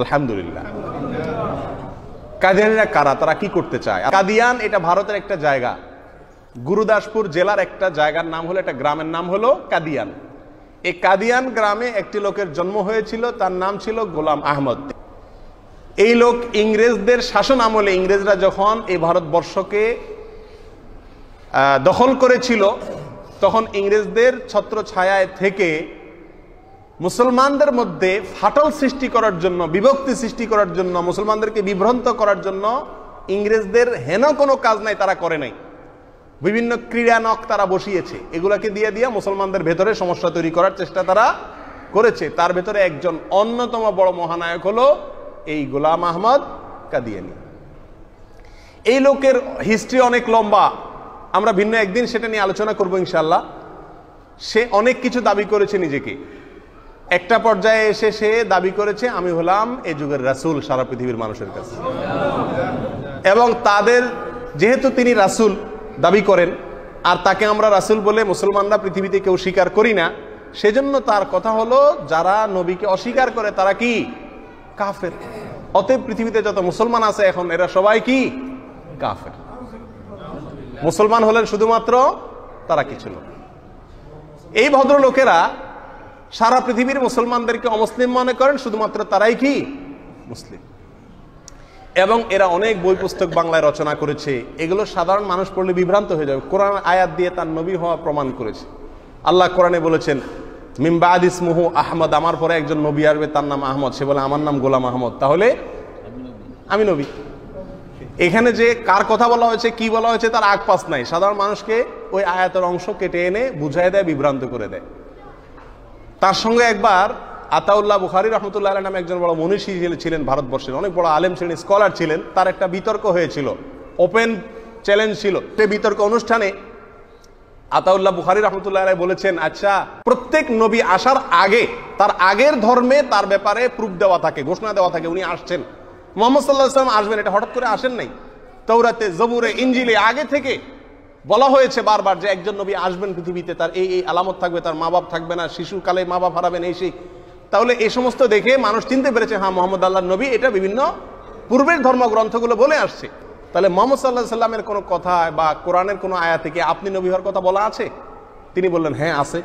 আলহামদুলিল্লাহ কাদিয়ানিরা কারা তারা কি করতে চায় কাদিয়ান এটা ভারতের একটা জায়গা গুরুদাসপুর জেলার একটা জায়গার নাম হলো একটা গ্রামের নাম হলো কাদিয়ান এই কাদিয়ান গ্রামে একটি লোকের জন্ম হয়েছিল তার নাম ছিল গোলাম আহমদ এই লোক ইংরেজদের শাসন আমলে ইংরেজরা যখন এই ভারতবর্ষকে দখল করেছিল তখন ইংরেজদের ছত্র ছায়ায় থেকে মুসলমানদের মধ্যে ফাটল সৃষ্টি করার জন্য বিভক্তি সৃষ্টি করার জন্য মুসলমানদেরকে বিভ্রান্ত করার জন্য ইংরেজদের হেন কোনো কাজ নাই তারা করে নাই বিভিন্ন ক্রীড়ানক তারা বসিয়েছে এগুলাকে দিয়ে দিয়ে মুসলমানদের ভেতরে সমস্যা তৈরি করার চেষ্টা তারা করেছে তার ভেতরে একজন অন্যতম বড় মহানায়ক হলো এই গোলাম আহমদ কাদিয়ানি এই লোকের হিস্ট্রি অনেক লম্বা আমরা ভিন্ন একদিন সেটা নিয়ে আলোচনা করবো ইনশাল্লাহ সে অনেক কিছু দাবি করেছে নিজেকে একটা পর্যায়ে এসে সে দাবি করেছে আমি হলাম এই যুগের রাসুল সারা পৃথিবীর মানুষের কাছে এবং তাদের যেহেতু তিনি রাসুল দাবি করেন আর তাকে আমরা রাসুল বলে মুসলমানরা পৃথিবীতে কেউ স্বীকার করি না সেজন্য তার কথা হলো যারা নবীকে অস্বীকার করে তারা কি কাফের অতএব পৃথিবীতে যত মুসলমান আছে এখন এরা সবাই কি কাফের মুসলমান হলেন শুধুমাত্র তারা কিছু লোক এই ভদ্রলোকেরা সারা পৃথিবীর মুসলমানদেরকে অমুসলিম মনে করেন শুধুমাত্র তারাই কি মুসলিম এবং এরা অনেক বই পুস্তক বাংলায় রচনা করেছে এগুলো সাধারণ মানুষ পড়লে বিভ্রান্ত হয়ে যাবে কোরআন আয়াত দিয়ে তার নবী হওয়া প্রমাণ করেছে আল্লাহ কোরআনে বলেছেন মিম্বাদ ইসমুহু আহমদ আমার পরে একজন নবী আসবে তার নাম আহমদ সে বলে আমার নাম গোলাম আহমদ তাহলে আমি নবী এখানে যে কার কথা বলা হয়েছে কি বলা হয়েছে তার আগ পাশ নাই সাধারণ মানুষকে ওই আয়াতের অংশ কেটে এনে বুঝাই দেয় বিভ্রান্ত করে দেয় তার সঙ্গে একবার আতাউল্লাহ বুখারি রহমতুল্লাহ আলী নামে একজন বড় মনীষী ছিলেন ভারতবর্ষের অনেক বড় আলেম ছিলেন স্কলার ছিলেন তার একটা বিতর্ক হয়েছিল ওপেন চ্যালেঞ্জ ছিল সে বিতর্ক অনুষ্ঠানে আতাউল্লাহ বুখারি রহমতুল্লাহ আলাই বলেছেন আচ্ছা প্রত্যেক নবী আসার আগে তার আগের ধর্মে তার ব্যাপারে প্রুফ দেওয়া থাকে ঘোষণা দেওয়া থাকে উনি আসছেন মোহাম্মদ সাল্লাহ আসলাম আসবেন এটা হঠাৎ করে আসেন নাই তৌরাতে জবুরে ইঞ্জিলে আগে থেকে বলা হয়েছে বারবার যে একজন নবী আসবেন পৃথিবীতে তার এই এই আলামত থাকবে তার মা বাপ থাকবে না শিশুকালে মা বাপ হারাবেন এই সেই তাহলে এই সমস্ত দেখে মানুষ চিনতে পেরেছে হ্যাঁ মোহাম্মদ আল্লাহ নবী এটা বিভিন্ন পূর্বের ধর্মগ্রন্থগুলো বলে আসছে তাহলে মোহাম্মদ সাল্লাহ সাল্লামের কোনো কথা বা কোরআনের কোনো আয়া থেকে আপনি নবী হওয়ার কথা বলা আছে তিনি বললেন হ্যাঁ আছে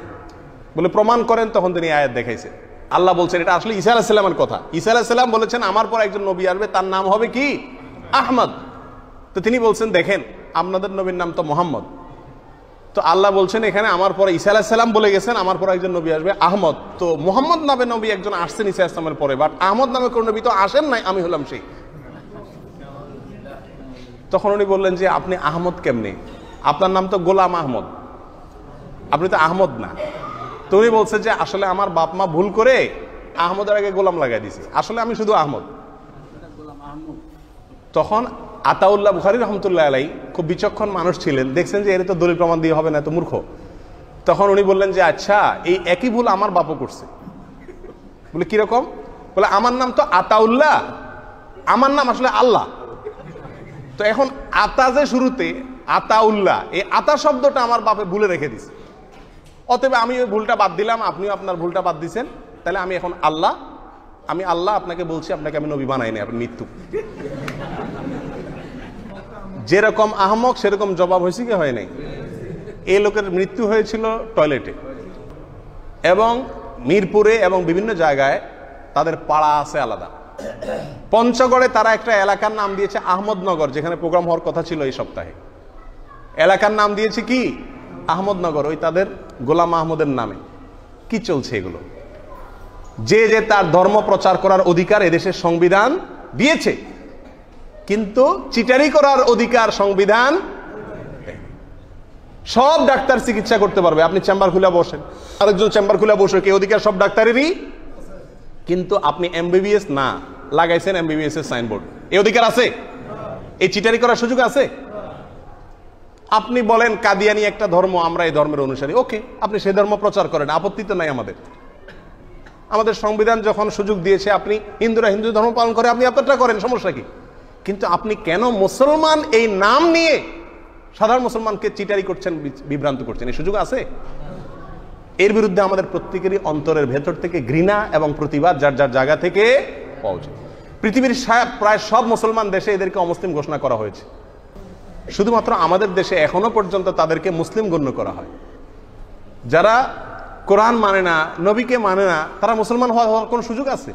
বলে প্রমাণ করেন তখন তিনি আয়াত দেখাইছে আল্লাহ বলছেন এটা আসলে ইসা সাল্লামের কথা ইসা সাল্লাম বলেছেন আমার পর একজন নবী আসবে তার নাম হবে কি আহমদ তো তিনি বলছেন দেখেন আপনাদের নবীর নাম তো মোহাম্মদ তো আল্লাহ বলছেন এখানে আমার পরে ইসা আলাহিসাল্লাম বলে গেছেন আমার পরে একজন নবী আসবে আহমদ তো মোহাম্মদ নামে নবী একজন আসছেন ইসা ইসলামের পরে বাট আহমদ নামে কোনো নবী তো আসেন নাই আমি হলাম সেই তখন উনি বললেন যে আপনি আহমদ কেমনে আপনার নাম তো গোলাম আহমদ আপনি তো আহমদ না তো উনি বলছে যে আসলে আমার বাপ মা ভুল করে আহমদের আগে গোলাম লাগাই দিছে আসলে আমি শুধু আহমদ তখন আতাউল্লাহ বুখারি রহমতুল্লাহ আলাই খুব বিচক্ষণ মানুষ ছিলেন দেখছেন যে এর তো দলিল প্রমাণ দিয়ে হবে না তো মূর্খ তখন উনি বললেন যে আচ্ছা এই একই ভুল আমার বাপও করছে বলে কিরকম বলে আমার নাম তো আতাউল্লাহ আমার নাম আসলে আল্লাহ তো এখন আতা যে শুরুতে আতাউল্লাহ এই আতা শব্দটা আমার বাপে ভুলে রেখে দিছে অতএব আমি ওই ভুলটা বাদ দিলাম আপনিও আপনার ভুলটা বাদ দিছেন তাহলে আমি এখন আল্লাহ আমি আল্লাহ আপনাকে বলছি আপনাকে আমি নবী নি আপনি মৃত্যু যেরকম আহমক সেরকম জবাব হয়েছে কি হয় নাই এই লোকের মৃত্যু হয়েছিল টয়লেটে এবং মিরপুরে এবং বিভিন্ন জায়গায় তাদের পাড়া আছে আলাদা পঞ্চগড়ে তারা একটা এলাকার নাম দিয়েছে আহমদনগর যেখানে প্রোগ্রাম হওয়ার কথা ছিল এই সপ্তাহে এলাকার নাম দিয়েছে কি আহমদনগর ওই তাদের গোলাম আহমদের নামে কি চলছে এগুলো যে যে তার ধর্ম প্রচার করার অধিকার এদেশের সংবিধান দিয়েছে কিন্তু চিটারি করার অধিকার সংবিধান সব ডাক্তার চিকিৎসা করতে পারবে আপনি চেম্বার খুলে বসেন আরেকজন চেম্বার খুলে বসে কে অধিকার সব ডাক্তারেরই কিন্তু আপনি এমবিবিএস না লাগাইছেন এমবিবিএস এর সাইনবোর্ড এই অধিকার আছে এই চিটারি করার সুযোগ আছে আপনি বলেন কাদিয়ানি একটা ধর্ম আমরা এই ধর্মের অনুসারী ওকে আপনি সেই ধর্ম প্রচার করেন আপত্তি তো নাই আমাদের আমাদের সংবিধান যখন সুযোগ দিয়েছে আপনি হিন্দুরা হিন্দু ধর্ম পালন করে আপনি আপনারটা করেন সমস্যা কি কিন্তু আপনি কেন মুসলমান এই নাম নিয়ে সাধারণ মুসলমানকে চিটারি করছেন বিভ্রান্ত করছেন এই সুযোগ আছে এর বিরুদ্ধে আমাদের প্রত্যেকেরই অন্তরের ভেতর থেকে ঘৃণা এবং প্রতিবাদ যার যার জায়গা থেকে পাওয়া যায় পৃথিবীর প্রায় সব মুসলমান দেশে এদেরকে অমুসলিম ঘোষণা করা হয়েছে শুধুমাত্র আমাদের দেশে এখনো পর্যন্ত তাদেরকে মুসলিম গণ্য করা হয় যারা কোরআন মানে না নবীকে মানে না তারা মুসলমান হওয়ার কোনো সুযোগ আছে